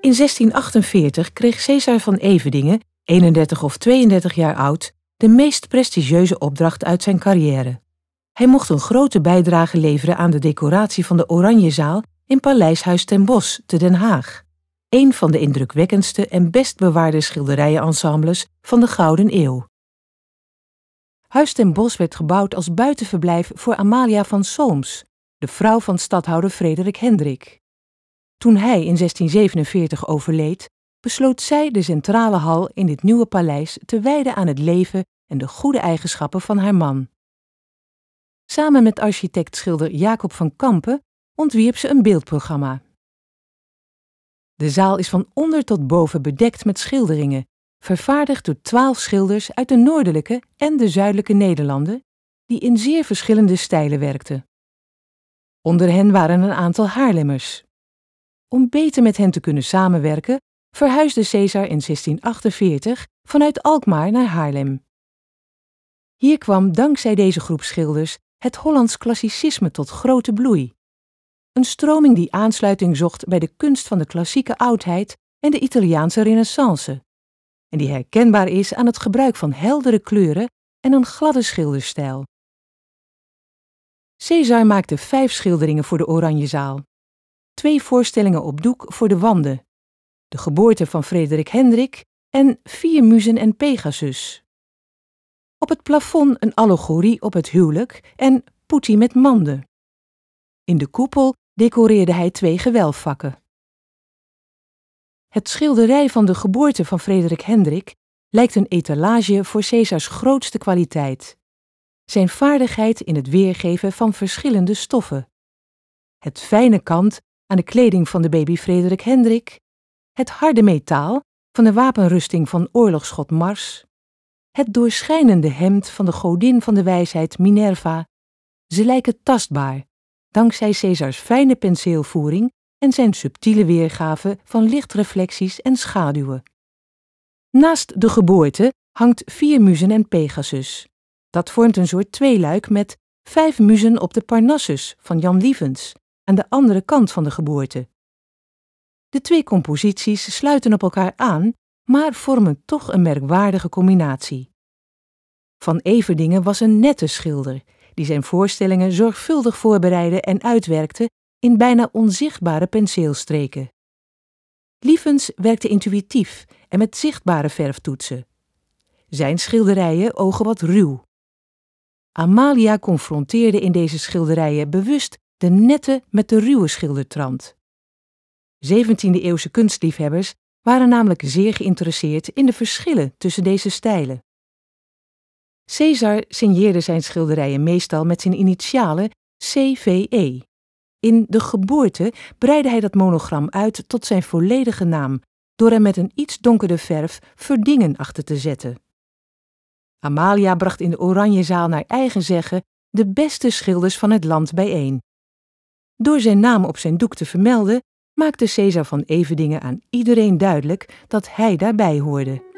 In 1648 kreeg Cesar van Evedingen, 31 of 32 jaar oud, de meest prestigieuze opdracht uit zijn carrière. Hij mocht een grote bijdrage leveren aan de decoratie van de Oranjezaal in Paleishuis ten Bosch te Den Haag. Een van de indrukwekkendste en best bewaarde schilderijenensembles van de Gouden Eeuw. Huis ten Bosch werd gebouwd als buitenverblijf voor Amalia van Solms, de vrouw van stadhouder Frederik Hendrik. Toen hij in 1647 overleed, besloot zij de centrale hal in dit nieuwe paleis te wijden aan het leven en de goede eigenschappen van haar man. Samen met architect-schilder Jacob van Kampen ontwierp ze een beeldprogramma. De zaal is van onder tot boven bedekt met schilderingen, vervaardigd door twaalf schilders uit de noordelijke en de zuidelijke Nederlanden, die in zeer verschillende stijlen werkten. Onder hen waren een aantal Haarlemmers. Om beter met hen te kunnen samenwerken, verhuisde Caesar in 1648 vanuit Alkmaar naar Haarlem. Hier kwam dankzij deze groep schilders het Hollands klassicisme tot grote bloei. Een stroming die aansluiting zocht bij de kunst van de klassieke oudheid en de Italiaanse renaissance, en die herkenbaar is aan het gebruik van heldere kleuren en een gladde schilderstijl. Caesar maakte vijf schilderingen voor de Oranjezaal twee voorstellingen op doek voor de wanden: De geboorte van Frederik Hendrik en Vier Muzen en Pegasus. Op het plafond een allegorie op het huwelijk en Poetie met manden. In de koepel decoreerde hij twee gewelfvakken. Het schilderij van de geboorte van Frederik Hendrik lijkt een etalage voor Caesars grootste kwaliteit: zijn vaardigheid in het weergeven van verschillende stoffen. Het fijne kant aan de kleding van de baby Frederik Hendrik, het harde metaal van de wapenrusting van oorlogsgod Mars, het doorschijnende hemd van de godin van de wijsheid Minerva. Ze lijken tastbaar, dankzij Caesars fijne penseelvoering en zijn subtiele weergave van lichtreflecties en schaduwen. Naast de geboorte hangt vier muzen en Pegasus. Dat vormt een soort tweeluik met vijf muzen op de Parnassus van Jan Lievens aan de andere kant van de geboorte. De twee composities sluiten op elkaar aan, maar vormen toch een merkwaardige combinatie. Van Everdingen was een nette schilder, die zijn voorstellingen zorgvuldig voorbereidde en uitwerkte in bijna onzichtbare penseelstreken. Lievens werkte intuïtief en met zichtbare verftoetsen. Zijn schilderijen ogen wat ruw. Amalia confronteerde in deze schilderijen bewust de nette met de ruwe schildertrand. 17e-eeuwse kunstliefhebbers waren namelijk zeer geïnteresseerd in de verschillen tussen deze stijlen. Caesar signeerde zijn schilderijen meestal met zijn initialen CVE. In De Geboorte breidde hij dat monogram uit tot zijn volledige naam, door hem met een iets donkere verf verdingen achter te zetten. Amalia bracht in de Oranjezaal naar eigen zeggen de beste schilders van het land bijeen. Door zijn naam op zijn doek te vermelden, maakte Caesar van Evedingen aan iedereen duidelijk dat hij daarbij hoorde.